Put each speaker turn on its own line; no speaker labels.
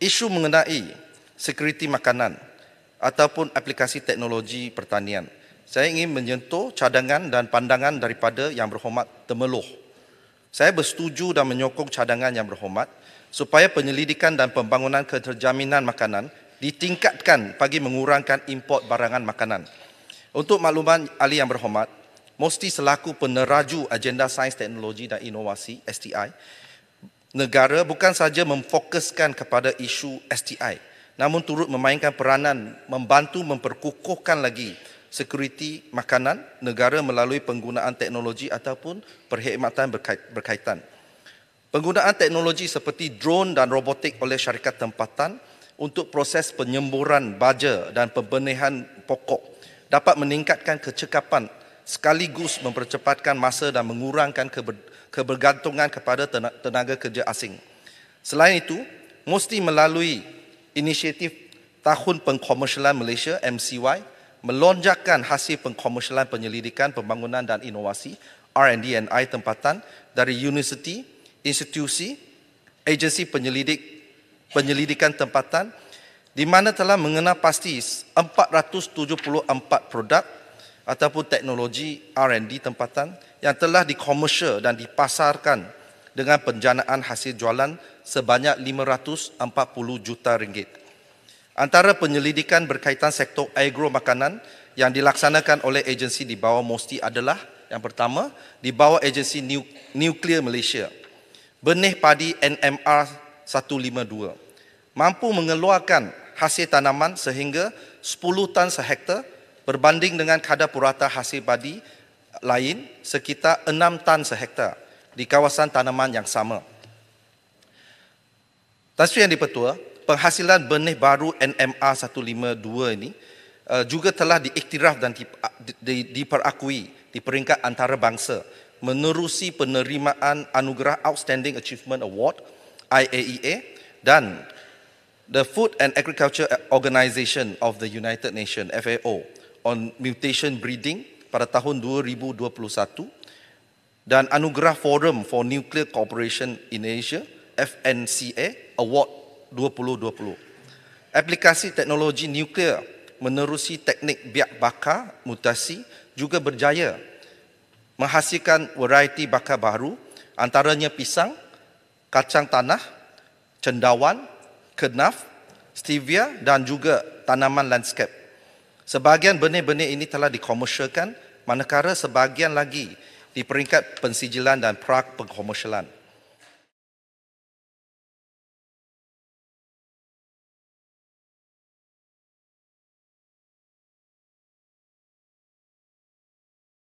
isu mengenai sekuriti makanan ataupun aplikasi teknologi pertanian. Saya ingin menyentuh cadangan dan pandangan daripada yang berhormat Temeloh. Saya bersetuju dan menyokong cadangan yang berhormat supaya penyelidikan dan pembangunan keterjaminan makanan ditingkatkan bagi mengurangkan import barangan makanan. Untuk makluman ahli yang berhormat, Mosti selaku peneraju agenda sains teknologi dan inovasi STI negara bukan sahaja memfokuskan kepada isu STI namun turut memainkan peranan membantu memperkukuhkan lagi sekuriti makanan negara melalui penggunaan teknologi ataupun perkhidmatan berkaitan. Penggunaan teknologi seperti drone dan robotik oleh syarikat tempatan untuk proses penyemburan baja dan pembenihan pokok dapat meningkatkan kecekapan sekaligus mempercepatkan masa dan mengurangkan keber, kebergantungan kepada tenaga, kerja asing. Selain itu, mesti melalui inisiatif Tahun Pengkomersialan Malaysia MCY melonjakkan hasil pengkomersialan penyelidikan pembangunan dan inovasi R&D and I tempatan dari universiti, institusi, agensi penyelidik penyelidikan tempatan di mana telah mengenal pasti 474 produk ataupun teknologi R&D tempatan yang telah dikomersial dan dipasarkan dengan penjanaan hasil jualan sebanyak 540 juta ringgit. Antara penyelidikan berkaitan sektor agro makanan yang dilaksanakan oleh agensi di bawah MOSTI adalah yang pertama, di bawah agensi Nuclear Malaysia, benih padi NMR 152 mampu mengeluarkan hasil tanaman sehingga 10 tan sehektar berbanding dengan kadar purata hasil padi eh, lain sekitar 6 tan sehektar di kawasan tanaman yang sama. Tasbih yang dipertua, penghasilan benih baru NMA 152 ini eh, juga telah diiktiraf dan ah, di, di, diperakui di peringkat antarabangsa menerusi penerimaan Anugerah Outstanding Achievement Award IAEA e dan The Food and Agriculture Organization of the United Nations FAO on mutation breeding pada tahun 2021 dan anugerah forum for nuclear cooperation in Asia FNCA award 2020. Aplikasi teknologi nuklear menerusi teknik biak bakar mutasi juga berjaya menghasilkan variety bakar baru antaranya pisang, kacang tanah, cendawan, kenaf, stevia dan juga tanaman landscape. Sebahagian benih-benih ini telah dikomersialkan, manakala sebahagian lagi di peringkat pensijilan dan prak pengkomersialan.